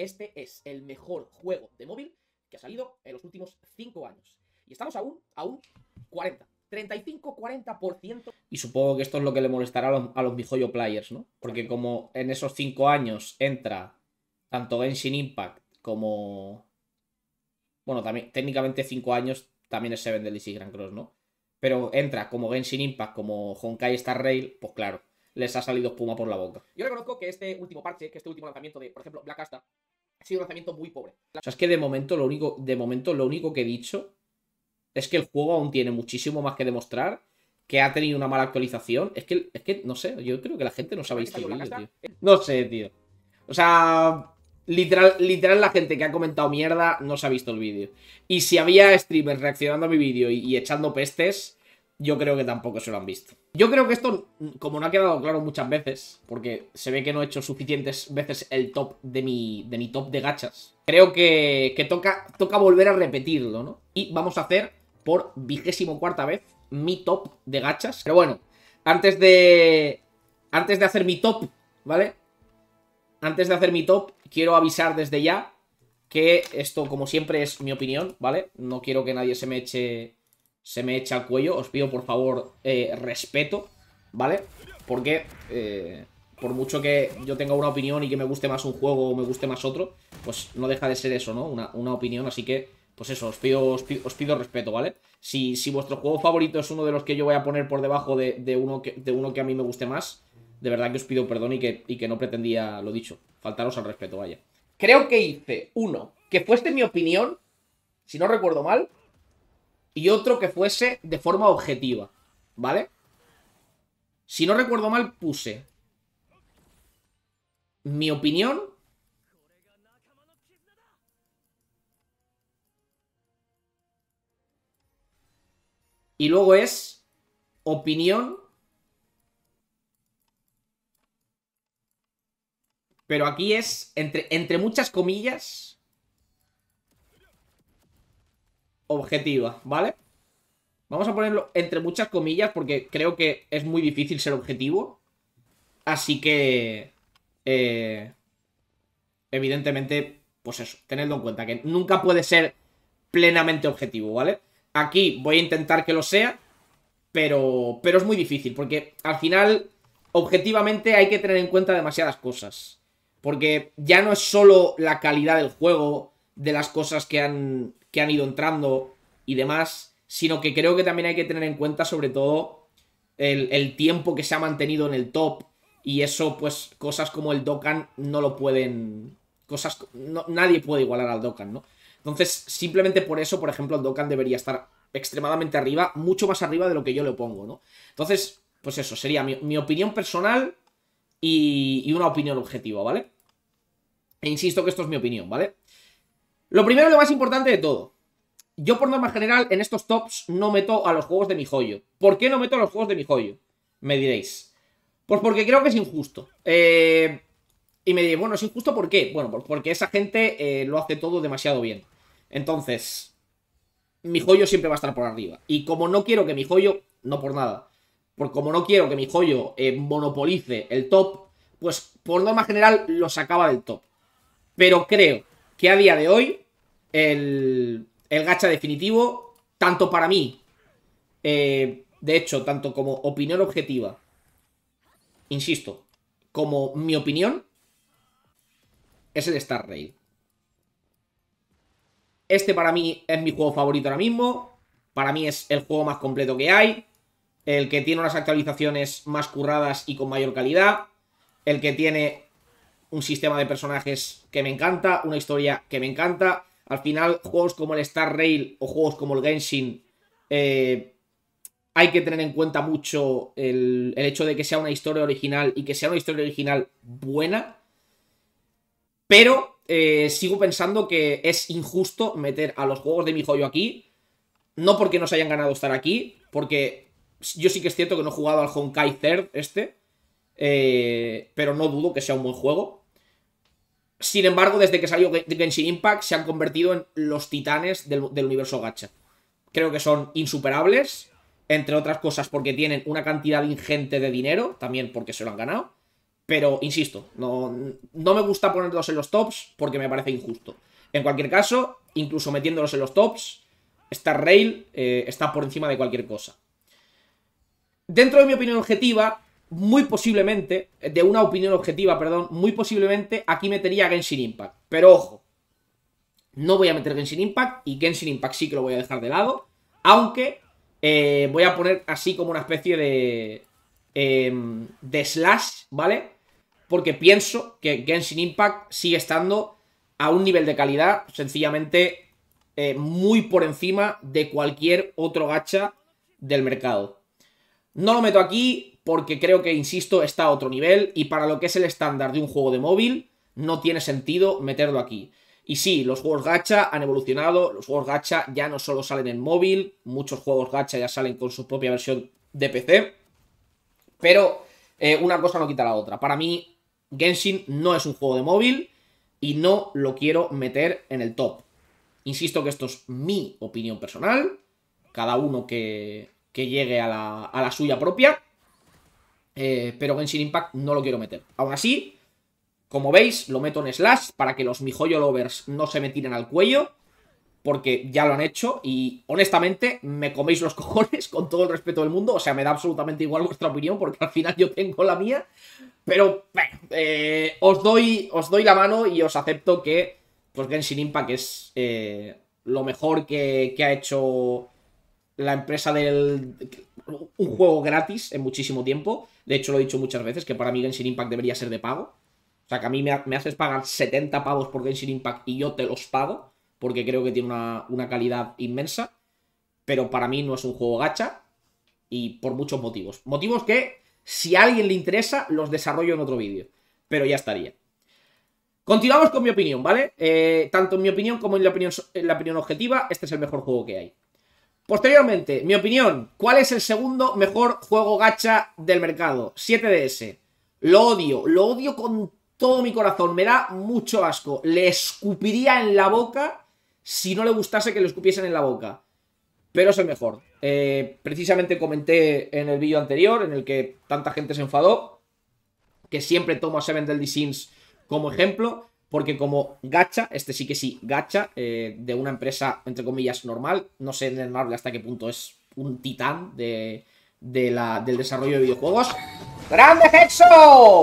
Este es el mejor juego de móvil que ha salido en los últimos 5 años. Y estamos aún, a un 40. 35-40%. Y supongo que esto es lo que le molestará a los, a Players, ¿no? Porque como en esos 5 años entra tanto Genshin Impact como... Bueno, también técnicamente 5 años también es Seven Deadly Grand Cross, ¿no? Pero entra como Genshin Impact, como Honkai Star Rail, pues claro, les ha salido espuma por la boca. Yo reconozco que este último parche, que este último lanzamiento de, por ejemplo, Black Asta, ha sido un lanzamiento muy pobre. O sea, es que de momento lo único, de momento lo único que he dicho es que el juego aún tiene muchísimo más que demostrar, que ha tenido una mala actualización. Es que, es que no sé, yo creo que la gente no sabe vídeo, tío. No sé, tío. O sea, Literal, literal, la gente que ha comentado mierda no se ha visto el vídeo. Y si había streamers reaccionando a mi vídeo y, echando pestes, yo creo que tampoco se lo han visto. Yo creo que esto, como no ha quedado claro muchas veces, porque se ve que no he hecho suficientes veces el top de mi, de mi top de gachas, creo que, toca, toca volver a repetirlo, ¿no? Y vamos a hacer por vigésimo cuarta vez mi top de gachas. Pero bueno, antes de... Antes de hacer mi top, ¿vale? Antes de hacer mi top, quiero avisar desde ya que esto, como siempre, es mi opinión, ¿vale? No quiero que nadie se me eche se me echa al cuello. Os pido, por favor, eh, respeto, ¿vale? Porque eh, por mucho que yo tenga una opinión y que me guste más un juego o me guste más otro, pues no deja de ser eso, ¿no? Una, opinión, así que... Pues eso, os pido, os pido, respeto, ¿vale? Si, vuestro juego favorito es uno de los que yo voy a poner por debajo de, uno, que, de uno que a mí me guste más, de verdad que os pido perdón y que, y que no pretendía lo dicho. Faltaros al respeto, vaya. Creo que hice uno que fuese mi opinión, si no recuerdo mal, y otro que fuese de forma objetiva, ¿vale? Si no recuerdo mal, puse mi opinión. Y luego es opinión. Pero aquí es entre, entre muchas comillas. objetiva, ¿vale? Vamos a ponerlo entre muchas comillas porque creo que es muy difícil ser objetivo. Así que... Eh, evidentemente, pues eso, tenedlo en cuenta, que nunca puede ser plenamente objetivo, ¿vale? Aquí voy a intentar que lo sea, pero, pero es muy difícil, porque al final, objetivamente hay que tener en cuenta demasiadas cosas. Porque ya no es solo la calidad del juego, de las cosas que han que han ido entrando y demás, sino que creo que también hay que tener en cuenta sobre todo el, tiempo que se ha mantenido en el top y eso pues cosas como el Dokkan no lo pueden... cosas Nadie puede igualar al Dokkan, ¿no? Entonces simplemente por eso, por ejemplo, el Dokkan debería estar extremadamente arriba, mucho más arriba de lo que yo le pongo, ¿no? Entonces, pues eso, sería mi, opinión personal y, y una opinión objetiva, ¿vale? E insisto que esto es mi opinión, ¿vale? Lo primero y lo más importante de todo. Yo por norma general en estos tops no meto a los juegos de mi joyo. ¿Por qué no meto a los juegos de mi joyo? Me diréis. Pues porque creo que es injusto. Eh, y me diréis, bueno, ¿es injusto por qué? Bueno, pues porque esa gente eh, lo hace todo demasiado bien. Entonces, mi joyo siempre va a estar por arriba. Y como no quiero que mi joyo, no por nada, porque como no quiero que mi joyo eh, monopolice el top, pues por norma general lo sacaba del top. Pero creo que a día de hoy el, el gacha definitivo, tanto para mí, eh, de hecho, tanto como opinión objetiva, insisto, como mi opinión, es el Star Rail. Este para mí es mi juego favorito ahora mismo. Para mí es el juego más completo que hay. El que tiene unas actualizaciones más curradas y con mayor calidad. El que tiene un sistema de personajes que me encanta, una historia que me encanta, al final, juegos como el Star Rail o juegos como el Genshin, eh, hay que tener en cuenta mucho el, hecho de que sea una historia original y que sea una historia original buena. Pero eh, sigo pensando que es injusto meter a los juegos de mi joyo aquí. No porque nos hayan ganado estar aquí, porque yo sí que es cierto que no he jugado al Honkai Third este. Eh, pero no dudo que sea un buen juego. Sin embargo, desde que salió Genshin Impact se han convertido en los titanes del, universo gacha. Creo que son insuperables, entre otras cosas porque tienen una cantidad ingente de dinero, también porque se lo han ganado. Pero, insisto, no, me gusta ponerlos en los tops porque me parece injusto. En cualquier caso, incluso metiéndolos en los tops, Star Rail eh, está por encima de cualquier cosa. Dentro de mi opinión objetiva, muy posiblemente, eh, de una opinión objetiva, perdón, muy posiblemente aquí metería Genshin Impact. Pero ojo, no voy a meter Genshin Impact y Genshin Impact sí que lo voy a dejar de lado, aunque eh, voy a poner así como una especie de, em, de slash, ¿vale? Porque pienso que Genshin Impact sigue estando a un nivel de calidad sencillamente eh, muy por encima de cualquier otro gacha del mercado. No lo meto aquí, porque creo que, insisto, está a otro nivel y para lo que es el estándar de un juego de móvil, no tiene sentido meterlo aquí. Y sí, los juegos gacha han evolucionado, los juegos gacha ya no solo salen en móvil, muchos juegos gacha ya salen con su propia versión de PC, pero eh, una cosa no quita la otra. Para mí, Genshin no es un juego de móvil y no lo quiero meter en el top. Insisto que esto es mi opinión personal, cada uno que, llegue a la, a la suya propia, eh, pero Genshin Impact no lo quiero meter. Aún así, como veis, lo meto en Slash para que los mijoyo lovers no se me tiren al cuello, porque ya lo han hecho y honestamente me coméis los cojones con todo el respeto del mundo. O sea, me da absolutamente igual vuestra opinión porque al final yo tengo la mía. Pero bueno, eh, os, doy, os doy la mano y os acepto que pues, Genshin Impact es eh, lo mejor que, ha hecho la empresa del un juego gratis en muchísimo tiempo. De hecho, lo he dicho muchas veces, que para mí Genshin Impact debería ser de pago. O sea, que a mí me, haces pagar 70 pavos por Genshin Impact y yo te los pago, porque creo que tiene una, calidad inmensa. Pero para mí no es un juego gacha y por muchos motivos. Motivos que, si a alguien le interesa, los desarrollo en otro vídeo. Pero ya estaría. Continuamos con mi opinión, ¿vale? Eh, tanto en mi opinión como en la opinión, en la opinión objetiva, este es el mejor juego que hay. Posteriormente, mi opinión, ¿cuál es el segundo mejor juego gacha del mercado? 7DS. Lo odio, lo odio con todo mi corazón, me da mucho asco. Le escupiría en la boca si no le gustase que le escupiesen en la boca. Pero es el mejor. Eh, precisamente comenté en el vídeo anterior, en el que tanta gente se enfadó, que siempre tomo a Seven Deadly Sins como ejemplo porque como gacha, este sí que sí, gacha, eh, de una empresa, entre comillas, normal, no sé en Marvel hasta qué punto es un titán de, la, del desarrollo de videojuegos. ¡Grande Hexo!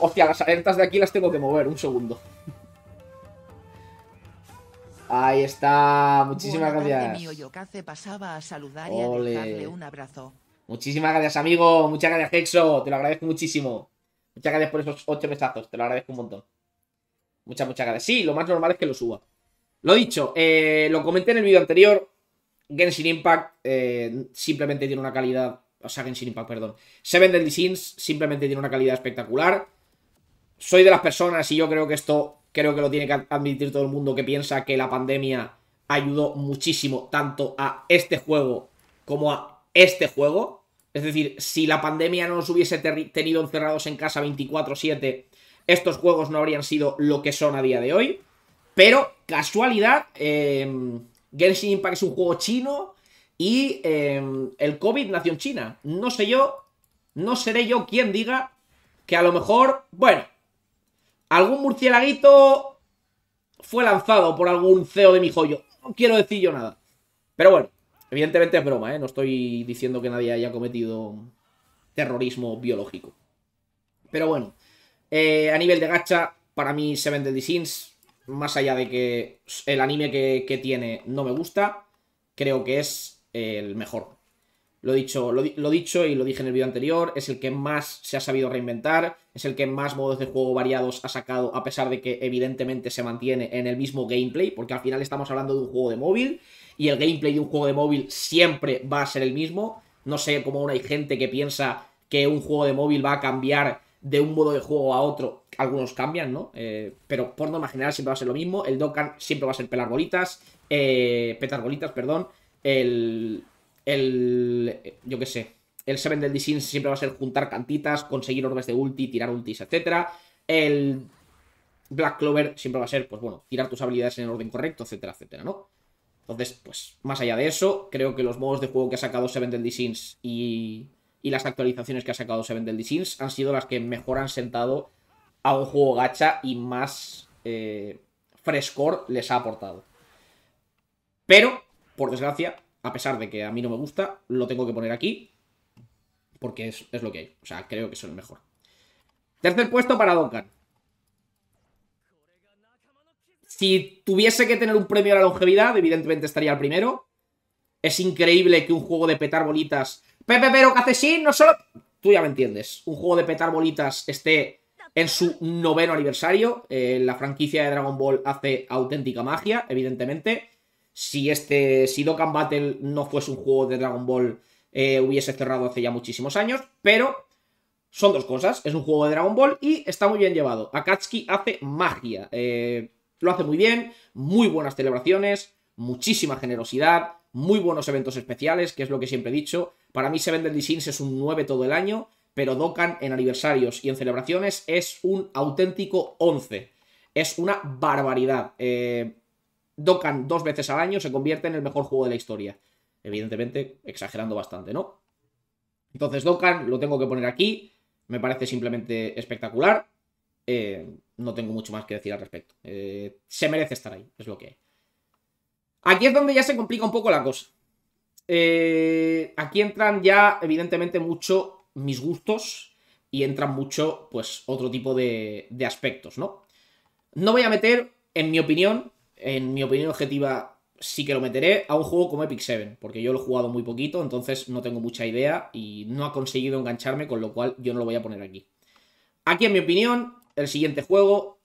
Hostia, las alertas de aquí las tengo que mover, un segundo. Ahí está, muchísimas gracias. Muchísimas gracias, amigo. Muchas gracias, Hexo. Te lo agradezco muchísimo. Muchas gracias por esos ocho besazos, Te lo agradezco un montón. Muchas, muchas gracias. Sí, lo más normal es que lo suba. Lo dicho, eh, lo comenté en el vídeo anterior. Genshin Impact eh, simplemente tiene una calidad. O sea, Genshin Impact, perdón. Seven Deadly Sins simplemente tiene una calidad espectacular. Soy de las personas, y yo creo que esto creo que lo tiene que admitir todo el mundo, que piensa que la pandemia ayudó muchísimo tanto a este juego como a este juego. Es decir, si la pandemia no nos hubiese tenido encerrados en casa 24-7 estos juegos no habrían sido lo que son a día de hoy. Pero, casualidad, em, Genshin Impact es un juego chino y em, el COVID nació en China. No sé yo, no seré yo quien diga que a lo mejor, bueno, algún murciélaguito fue lanzado por algún CEO de mi joyo. No quiero decir yo nada. Pero bueno, evidentemente es broma, ¿eh? No estoy diciendo que nadie haya cometido terrorismo biológico. Pero bueno, eh, a nivel de gacha, para mí Seven Deadly Sins, más allá de que el anime que, tiene no me gusta, creo que es el mejor. Lo dicho, lo, dicho y lo dije en el vídeo anterior, es el que más se ha sabido reinventar, es el que más modos de juego variados ha sacado, a pesar de que evidentemente se mantiene en el mismo gameplay, porque al final estamos hablando de un juego de móvil, y el gameplay de un juego de móvil siempre va a ser el mismo. No sé cómo aún hay gente que piensa que un juego de móvil va a cambiar de un modo de juego a otro, algunos cambian, ¿no? Eh, pero por norma general siempre va a ser lo mismo. El Dokkan siempre va a ser pelar bolitas, eh, petar bolitas, perdón. El, el. Yo qué sé. El Seven del Sins siempre va a ser juntar cantitas, conseguir orbes de ulti, tirar ultis, etc. El Black Clover siempre va a ser, pues bueno, tirar tus habilidades en el orden correcto, etcétera, etcétera, ¿no? Entonces, pues, más allá de eso, creo que los modos de juego que ha sacado Seven Deadly Sins y y las actualizaciones que ha sacado Seven Deadly Sins han sido las que mejor han sentado a un juego gacha y más eh, frescor les ha aportado. Pero, por desgracia, a pesar de que a mí no me gusta, lo tengo que poner aquí porque es, lo que hay. O sea, creo que es el mejor. Tercer puesto para Duncan. Si tuviese que tener un premio a la longevidad, evidentemente estaría el primero. Es increíble que un juego de petar bolitas Pepe Pero hace sí no solo... Tú ya me entiendes. Un juego de petar bolitas esté en su noveno aniversario. Eh, la franquicia de Dragon Ball hace auténtica magia, evidentemente. Si este, si Dokkan Battle no fuese un juego de Dragon Ball, eh, hubiese cerrado hace ya muchísimos años. Pero son dos cosas. Es un juego de Dragon Ball y está muy bien llevado. Akatsuki hace magia. Eh, lo hace muy bien. Muy buenas celebraciones muchísima generosidad, muy buenos eventos especiales, que es lo que siempre he dicho. Para mí Seven Deadly Sins es un 9 todo el año, pero Dokkan en aniversarios y en celebraciones es un auténtico 11. Es una barbaridad. Eh, Dokkan dos veces al año se convierte en el mejor juego de la historia. Evidentemente, exagerando bastante, ¿no? Entonces Dokkan lo tengo que poner aquí. Me parece simplemente espectacular. Eh, no tengo mucho más que decir al respecto. Eh, se merece estar ahí, es lo que hay. Aquí es donde ya se complica un poco la cosa. Eh, aquí entran ya, evidentemente, mucho mis gustos y entran mucho, pues, otro tipo de, de aspectos, ¿no? No voy a meter, en mi opinión, en mi opinión objetiva, sí que lo meteré a un juego como Epic 7, porque yo lo he jugado muy poquito, entonces no tengo mucha idea y no ha conseguido engancharme, con lo cual yo no lo voy a poner aquí. Aquí, en mi opinión, el siguiente juego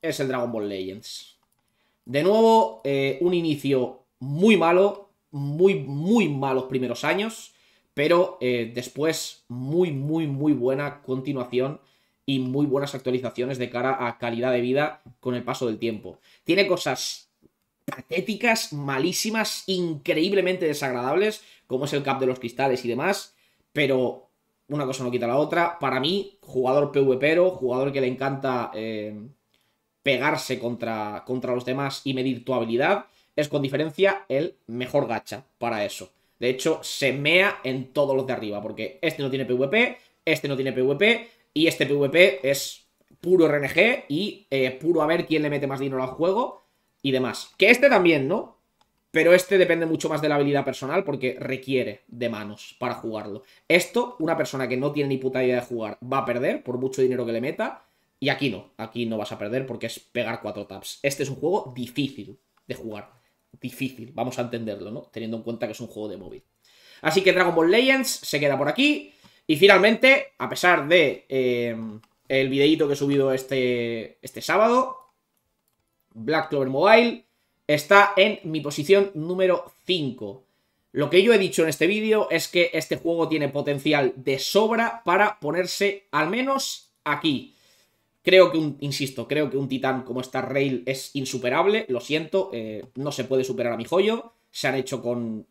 es el Dragon Ball Legends. De nuevo, eh, un inicio muy malo, muy, muy malos primeros años, pero eh, después muy, muy, muy buena continuación y muy buenas actualizaciones de cara a calidad de vida con el paso del tiempo. Tiene cosas patéticas, malísimas, increíblemente desagradables, como es el cap de los cristales y demás, pero una cosa no quita la otra. Para mí, jugador PvPero, jugador que le encanta eh, pegarse contra, contra los demás y medir tu habilidad, es con diferencia el mejor gacha para eso. De hecho, se mea en todos los de arriba, porque este no tiene PvP, este no tiene PvP, y este PvP es puro RNG y eh, puro a ver quién le mete más dinero al juego y demás. Que este también, ¿no? Pero este depende mucho más de la habilidad personal porque requiere de manos para jugarlo. Esto, una persona que no tiene ni puta idea de jugar va a perder por mucho dinero que le meta y aquí no, aquí no vas a perder porque es pegar cuatro taps. Este es un juego difícil de jugar. Difícil, vamos a entenderlo, ¿no? Teniendo en cuenta que es un juego de móvil. Así que Dragon Ball Legends se queda por aquí. Y finalmente, a pesar de em, el videíto que he subido este, este sábado, Black Clover Mobile está en mi posición número 5. Lo que yo he dicho en este vídeo es que este juego tiene potencial de sobra para ponerse al menos aquí. Creo que un, insisto, creo que un titán como Star Rail es insuperable, lo siento, eh, no se puede superar a mi joyo, se han hecho con,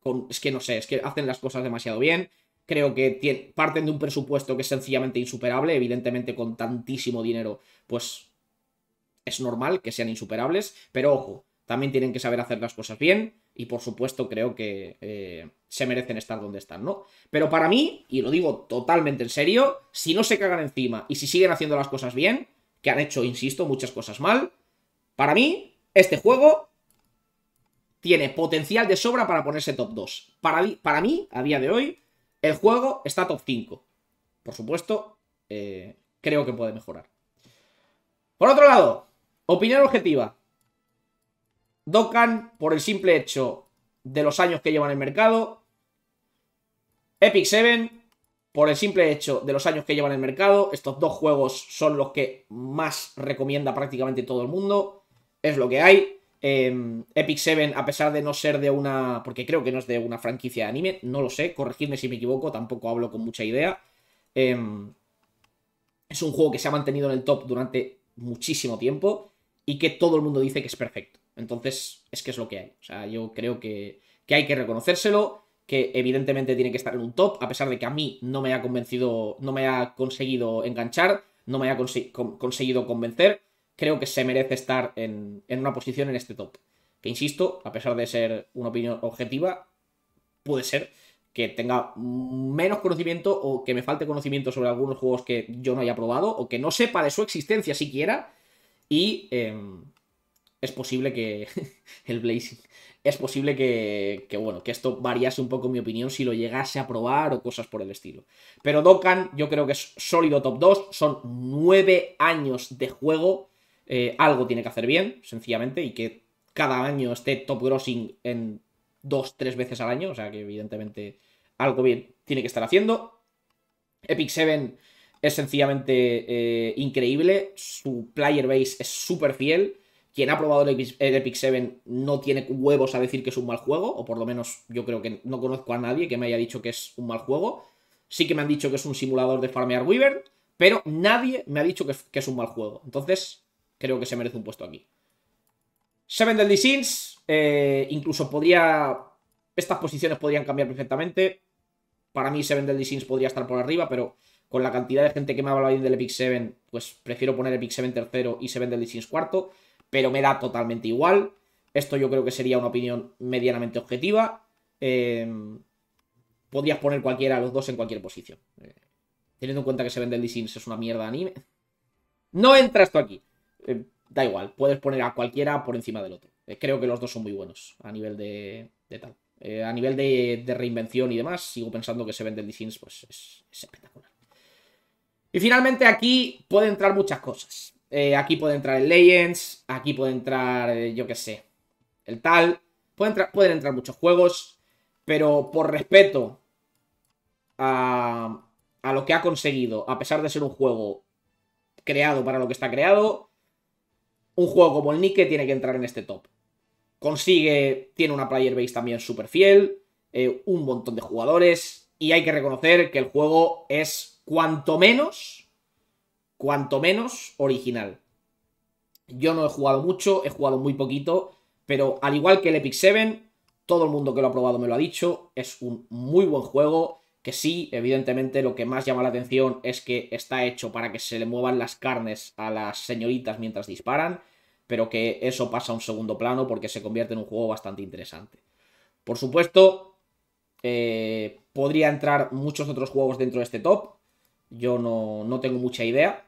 con... Es que no sé, es que hacen las cosas demasiado bien, creo que parten de un presupuesto que es sencillamente insuperable, evidentemente con tantísimo dinero, pues es normal que sean insuperables, pero ojo, también tienen que saber hacer las cosas bien, y por supuesto creo que eh, se merecen estar donde están, ¿no? Pero para mí, y lo digo totalmente en serio, si no se cagan encima y si siguen haciendo las cosas bien, que han hecho, insisto, muchas cosas mal, para mí este juego tiene potencial de sobra para ponerse top 2. Para, para mí, a día de hoy, el juego está top 5. Por supuesto, eh, creo que puede mejorar. Por otro lado, opinión objetiva. Dokkan por el simple hecho de los años que llevan en el mercado. Epic Seven, por el simple hecho de los años que llevan en el mercado. Estos dos juegos son los que más recomienda prácticamente todo el mundo. Es lo que hay. Em, Epic Seven, a pesar de no ser de una... porque creo que no es de una franquicia de anime, no lo sé, corregidme si me equivoco, tampoco hablo con mucha idea. Em, es un juego que se ha mantenido en el top durante muchísimo tiempo y que todo el mundo dice que es perfecto. Entonces, es que es lo que hay. O sea, yo creo que, hay que reconocérselo, que evidentemente tiene que estar en un top, a pesar de que a mí no me ha convencido, no me ha conseguido enganchar, no me ha conseguido convencer. Creo que se merece estar en, una posición en este top. Que insisto, a pesar de ser una opinión objetiva, puede ser que tenga menos conocimiento o que me falte conocimiento sobre algunos juegos que yo no haya probado o que no sepa de su existencia siquiera. Y em, es posible que. el Blazing. Es posible que, que, bueno, que esto variase un poco mi opinión si lo llegase a probar o cosas por el estilo. Pero Dokkan, yo creo que es sólido top 2. Son 9 años de juego. Eh, algo tiene que hacer bien, sencillamente, y que cada año esté top grossing en 2-3 veces al año. O sea que, evidentemente, algo bien tiene que estar haciendo. Epic 7 es sencillamente eh, increíble. Su player base es súper fiel quien ha probado el Epic, 7 no tiene huevos a decir que es un mal juego, o por lo menos yo creo que no conozco a nadie que me haya dicho que es un mal juego. Sí que me han dicho que es un simulador de farmear Weaver, pero nadie me ha dicho que, es un mal juego. Entonces, creo que se merece un puesto aquí. Seven Deadly Sins, eh, incluso podría... Estas posiciones podrían cambiar perfectamente. Para mí Seven Deadly Sins podría estar por arriba, pero con la cantidad de gente que me ha hablado bien del Epic 7, pues prefiero poner Epic 7 tercero y Seven Deadly Sins cuarto pero me da totalmente igual. Esto yo creo que sería una opinión medianamente objetiva. Em, podrías poner cualquiera, los dos en cualquier posición. Eh, teniendo en cuenta que se vende el Sims es una mierda anime. No entra esto aquí. Em, da igual, puedes poner a cualquiera por encima del otro. Eh, creo que los dos son muy buenos a nivel de, de tal. Eh, a nivel de, reinvención y demás, sigo pensando que se vende el pues es, es espectacular. Y finalmente aquí puede entrar muchas cosas. Eh, aquí puede entrar el Legends, aquí puede entrar, eh, yo qué sé, el tal. Pueden entrar, muchos juegos, pero por respeto a, a lo que ha conseguido, a pesar de ser un juego creado para lo que está creado, un juego como el Nike tiene que entrar en este top. Consigue, tiene una player base también súper fiel, eh, un montón de jugadores, y hay que reconocer que el juego es cuanto menos cuanto menos original. Yo no he jugado mucho, he jugado muy poquito, pero al igual que el Epic 7, todo el mundo que lo ha probado me lo ha dicho, es un muy buen juego, que sí, evidentemente lo que más llama la atención es que está hecho para que se le muevan las carnes a las señoritas mientras disparan, pero que eso pasa a un segundo plano porque se convierte en un juego bastante interesante. Por supuesto, eh, podría entrar muchos otros juegos dentro de este top, yo no, no tengo mucha idea,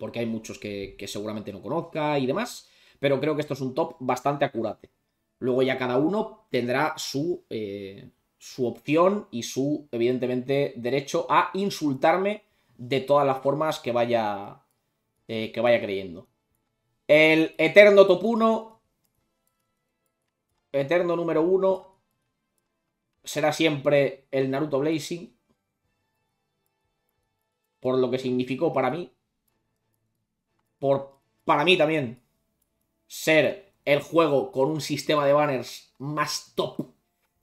porque hay muchos que, seguramente no conozca y demás, pero creo que esto es un top bastante acurate. Luego ya cada uno tendrá su, eh, su opción y su, evidentemente, derecho a insultarme de todas las formas que vaya, eh, que vaya creyendo. El Eterno Top 1, Eterno número 1, será siempre el Naruto Blazing, por lo que significó para mí por, para mí también, ser el juego con un sistema de banners más top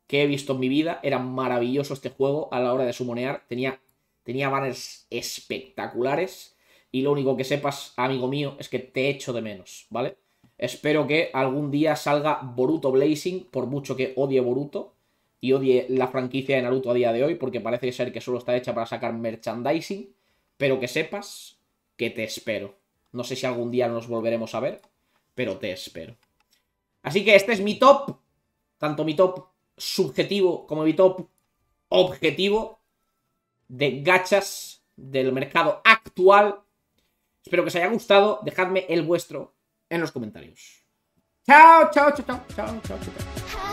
que he visto en mi vida. Era maravilloso este juego a la hora de sumonear. Tenía, tenía banners espectaculares. Y lo único que sepas, amigo mío, es que te echo de menos, ¿vale? Espero que algún día salga Boruto Blazing, por mucho que odie Boruto y odie la franquicia de Naruto a día de hoy, porque parece ser que solo está hecha para sacar merchandising, pero que sepas que te espero. No sé si algún día nos volveremos a ver, pero te espero. Así que este es mi top, tanto mi top subjetivo como mi top objetivo de gachas del mercado actual. Espero que os haya gustado. Dejadme el vuestro en los comentarios. Chao, chao, chao, chao, chao, chao. chao.